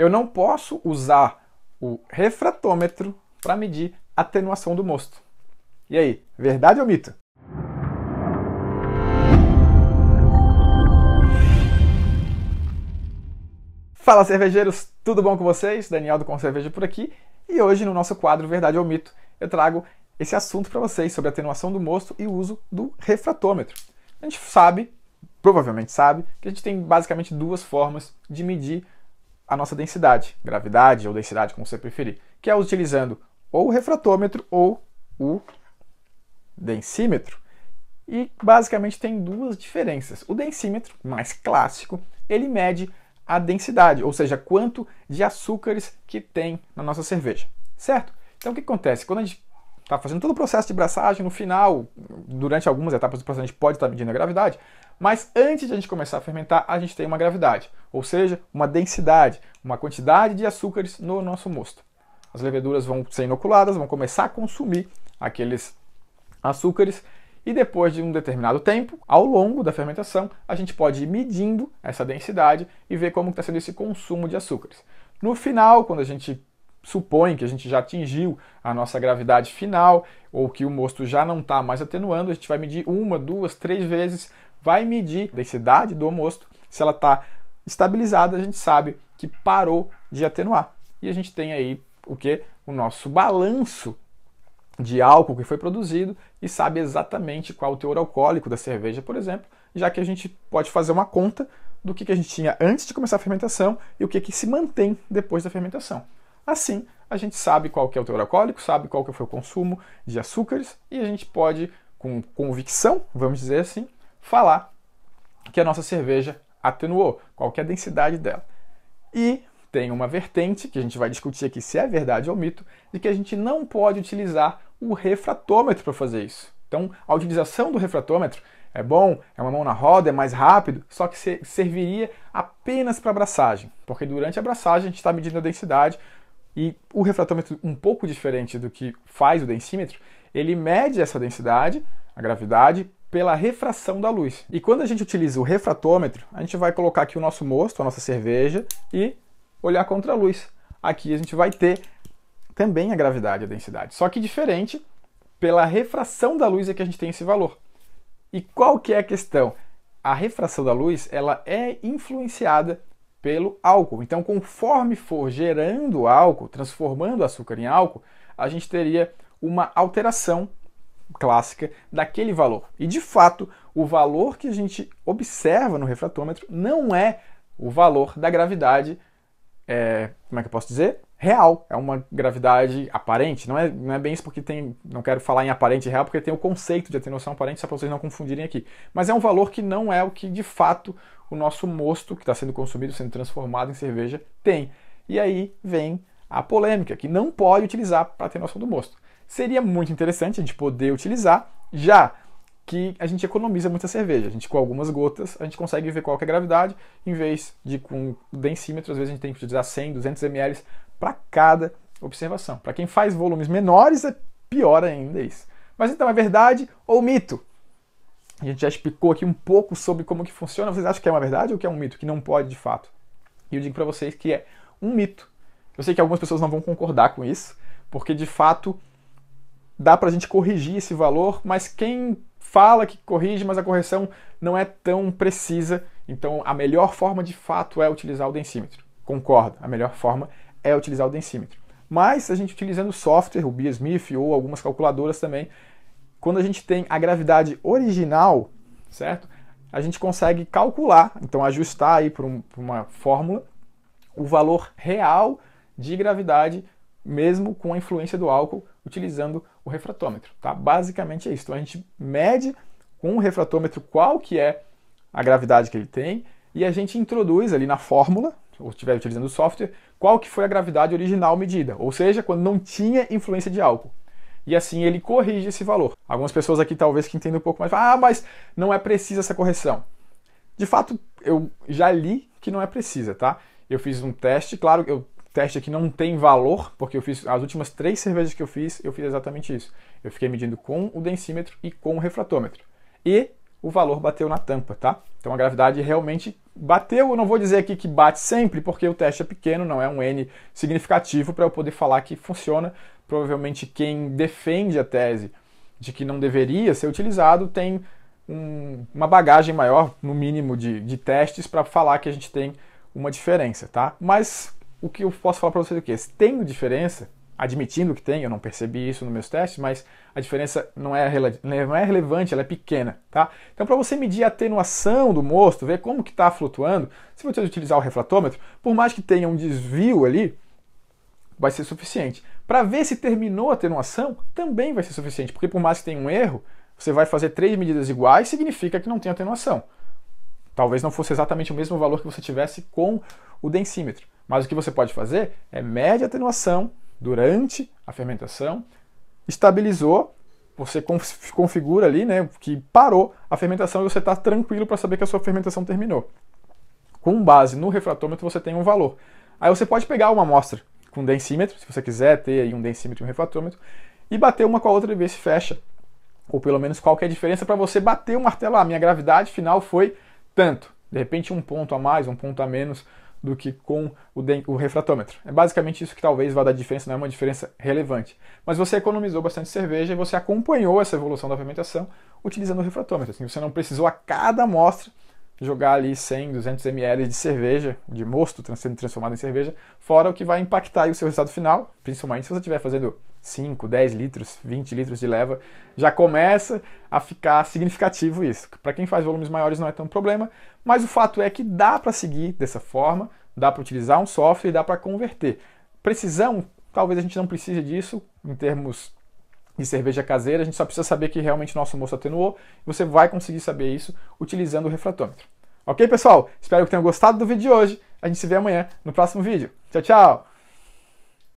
Eu não posso usar o refratômetro para medir a atenuação do mosto. E aí, verdade ou mito? Fala cervejeiros, tudo bom com vocês? Daniel do Com Cerveja por aqui. E hoje no nosso quadro Verdade ou Mito, eu trago esse assunto para vocês sobre a atenuação do mosto e o uso do refratômetro. A gente sabe, provavelmente sabe, que a gente tem basicamente duas formas de medir a nossa densidade, gravidade ou densidade, como você preferir, que é utilizando ou o refratômetro ou o densímetro. E basicamente tem duas diferenças. O densímetro, mais clássico, ele mede a densidade, ou seja, quanto de açúcares que tem na nossa cerveja, certo? Então o que acontece? Quando a gente Tá fazendo todo o processo de braçagem no final, durante algumas etapas do processo a gente pode estar tá medindo a gravidade, mas antes de a gente começar a fermentar, a gente tem uma gravidade, ou seja, uma densidade, uma quantidade de açúcares no nosso mosto. As leveduras vão ser inoculadas, vão começar a consumir aqueles açúcares e depois de um determinado tempo, ao longo da fermentação, a gente pode ir medindo essa densidade e ver como está sendo esse consumo de açúcares. No final, quando a gente supõe que a gente já atingiu a nossa gravidade final ou que o mosto já não está mais atenuando, a gente vai medir uma, duas, três vezes, vai medir a densidade do mosto. Se ela está estabilizada, a gente sabe que parou de atenuar. E a gente tem aí o que? O nosso balanço de álcool que foi produzido e sabe exatamente qual o teor alcoólico da cerveja, por exemplo, já que a gente pode fazer uma conta do que, que a gente tinha antes de começar a fermentação e o que, que se mantém depois da fermentação. Assim, a gente sabe qual que é o teor alcoólico, sabe qual que foi o consumo de açúcares e a gente pode, com convicção, vamos dizer assim, falar que a nossa cerveja atenuou, qual que é a densidade dela. E tem uma vertente, que a gente vai discutir aqui se é verdade ou mito, de que a gente não pode utilizar o refratômetro para fazer isso. Então, a utilização do refratômetro é bom, é uma mão na roda, é mais rápido, só que serviria apenas para abraçagem, porque durante a abraçagem a gente está medindo a densidade, e o refratômetro, um pouco diferente do que faz o densímetro, ele mede essa densidade, a gravidade, pela refração da luz. E quando a gente utiliza o refratômetro, a gente vai colocar aqui o nosso mosto, a nossa cerveja e olhar contra a luz. Aqui a gente vai ter também a gravidade e a densidade, só que diferente, pela refração da luz é que a gente tem esse valor. E qual que é a questão? A refração da luz, ela é influenciada pelo álcool. Então, conforme for gerando álcool, transformando açúcar em álcool, a gente teria uma alteração clássica daquele valor. E de fato, o valor que a gente observa no refratômetro não é o valor da gravidade, é, como é que eu posso dizer? real, é uma gravidade aparente. Não é, não é bem isso porque tem. Não quero falar em aparente e real, porque tem o conceito de atenuação aparente, só para vocês não confundirem aqui. Mas é um valor que não é o que de fato o nosso mosto que está sendo consumido, sendo transformado em cerveja, tem. E aí vem a polêmica, que não pode utilizar para atenuação do mosto. Seria muito interessante a gente poder utilizar, já que a gente economiza muita cerveja. A gente, com algumas gotas, a gente consegue ver qual é a gravidade, em vez de com densímetro, às vezes a gente tem que utilizar 100, 200 ml para cada observação. Para quem faz volumes menores, é pior ainda isso. Mas então, é verdade ou mito? A gente já explicou aqui um pouco sobre como que funciona. Vocês acham que é uma verdade ou que é um mito? Que não pode de fato? E eu digo para vocês que é um mito. Eu sei que algumas pessoas não vão concordar com isso, porque de fato dá para a gente corrigir esse valor, mas quem fala que corrige, mas a correção não é tão precisa. Então a melhor forma de fato é utilizar o densímetro. Concordo, a melhor forma é utilizar o densímetro. Mas a gente utilizando software, o BSMIF ou algumas calculadoras também, quando a gente tem a gravidade original, certo? A gente consegue calcular, então ajustar aí por, um, uma fórmula, o valor real de gravidade, mesmo com a influência do álcool, utilizando o refratômetro, tá? Basicamente é isso. Então a gente mede com o refratômetro qual que é a gravidade que ele tem e a gente introduz ali na fórmula, ou estiver utilizando o software, qual que foi a gravidade original medida, ou seja, quando não tinha influência de álcool. E assim ele corrige esse valor. Algumas pessoas aqui talvez que entendam um pouco mais, ah, mas não é precisa essa correção. De fato, eu já li que não é precisa, tá? Eu fiz um teste, claro, o teste aqui não tem valor, porque eu fiz as últimas três cervejas que eu fiz, eu fiz exatamente isso. Eu fiquei medindo com o densímetro e com o refratômetro. E o valor bateu na tampa, tá? Então a gravidade realmente bateu. Eu não vou dizer aqui que bate sempre, porque o teste é pequeno, não é um N significativo para eu poder falar que funciona. Provavelmente quem defende a tese de que não deveria ser utilizado tem um, uma bagagem maior, no mínimo, de, de testes para falar que a gente tem uma diferença, tá? Mas o que eu posso falar para vocês é o que? tem diferença, admitindo que tem, eu não percebi isso nos meus testes, mas a diferença não é, não é relevante, ela é pequena, tá? Então, para você medir a atenuação do mosto, ver como que está flutuando, se você utilizar o refratômetro, por mais que tenha um desvio ali, vai ser suficiente. Para ver se terminou a atenuação, também vai ser suficiente, porque por mais que tenha um erro, você vai fazer três medidas iguais, significa que não tem atenuação. Talvez não fosse exatamente o mesmo valor que você tivesse com o densímetro. Mas o que você pode fazer é média atenuação durante a fermentação, estabilizou, você configura ali, né, que parou a fermentação e você está tranquilo para saber que a sua fermentação terminou. Com base no refratômetro você tem um valor. Aí você pode pegar uma amostra com densímetro, se você quiser ter aí um densímetro e um refratômetro, e bater uma com a outra e ver se fecha. Ou pelo menos qual é a diferença para você bater o martelo. Ah, minha gravidade final foi tanto. De repente um ponto a mais, um ponto a menos, do que com o, o refratômetro. É basicamente isso que talvez vá dar diferença, não é uma diferença relevante. Mas você economizou bastante cerveja e você acompanhou essa evolução da fermentação utilizando o refratômetro. Assim, você não precisou a cada amostra jogar ali 100, 200 ml de cerveja, de mosto sendo transformado em cerveja, fora o que vai impactar o seu resultado final, principalmente se você estiver fazendo 5, 10 litros, 20 litros de leva, já começa a ficar significativo isso. Para quem faz volumes maiores não é tão problema, mas o fato é que dá para seguir dessa forma, dá para utilizar um software, dá para converter. Precisão, talvez a gente não precise disso em termos de cerveja caseira, a gente só precisa saber que realmente nosso moço atenuou, e você vai conseguir saber isso utilizando o refratômetro. Ok, pessoal? Espero que tenham gostado do vídeo de hoje. A gente se vê amanhã no próximo vídeo. Tchau, tchau!